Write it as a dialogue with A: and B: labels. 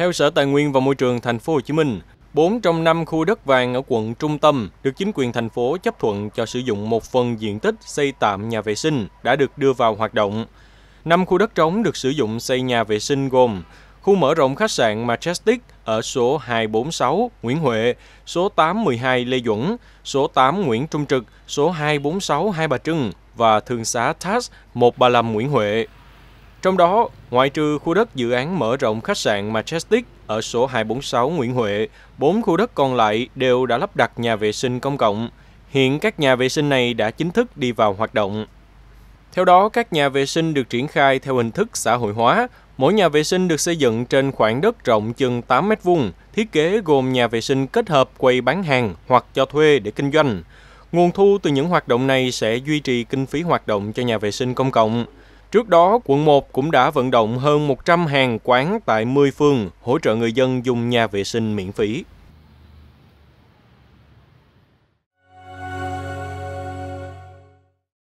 A: Theo Sở Tài nguyên và Môi trường thành phố Hồ Chí Minh, 4 trong 5 khu đất vàng ở quận Trung Tâm được chính quyền thành phố chấp thuận cho sử dụng một phần diện tích xây tạm nhà vệ sinh đã được đưa vào hoạt động. 5 khu đất trống được sử dụng xây nhà vệ sinh gồm khu mở rộng khách sạn Majestic ở số 246 Nguyễn Huệ, số 812 Lê Duẩn, số 8 Nguyễn Trung Trực, số 246 Hai Bà Trưng và thường xá TAS 135 Nguyễn Huệ. Trong đó, ngoại trừ khu đất dự án mở rộng khách sạn Majestic ở số 246 Nguyễn Huệ, 4 khu đất còn lại đều đã lắp đặt nhà vệ sinh công cộng. Hiện các nhà vệ sinh này đã chính thức đi vào hoạt động. Theo đó, các nhà vệ sinh được triển khai theo hình thức xã hội hóa. Mỗi nhà vệ sinh được xây dựng trên khoảng đất rộng chừng 8 m vuông thiết kế gồm nhà vệ sinh kết hợp quầy bán hàng hoặc cho thuê để kinh doanh. Nguồn thu từ những hoạt động này sẽ duy trì kinh phí hoạt động cho nhà vệ sinh công cộng. Trước đó, quận 1 cũng đã vận động hơn 100 hàng quán tại 10 phường hỗ trợ người dân dùng nhà vệ sinh miễn phí.